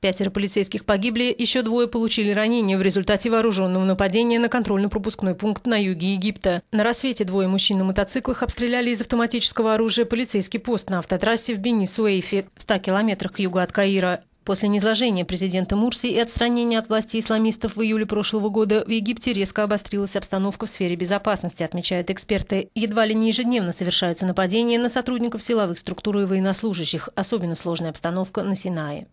Пятеро полицейских погибли, еще двое получили ранения в результате вооруженного нападения на контрольно-пропускной пункт на юге Египта. На рассвете двое мужчин на мотоциклах обстреляли из автоматического оружия полицейский пост на автотрассе в Бенисуэйфе в 100 километрах к югу от Каира. После низложения президента Мурси и отстранения от власти исламистов в июле прошлого года в Египте резко обострилась обстановка в сфере безопасности, отмечают эксперты. Едва ли не ежедневно совершаются нападения на сотрудников силовых структур и военнослужащих, особенно сложная обстановка на Синае.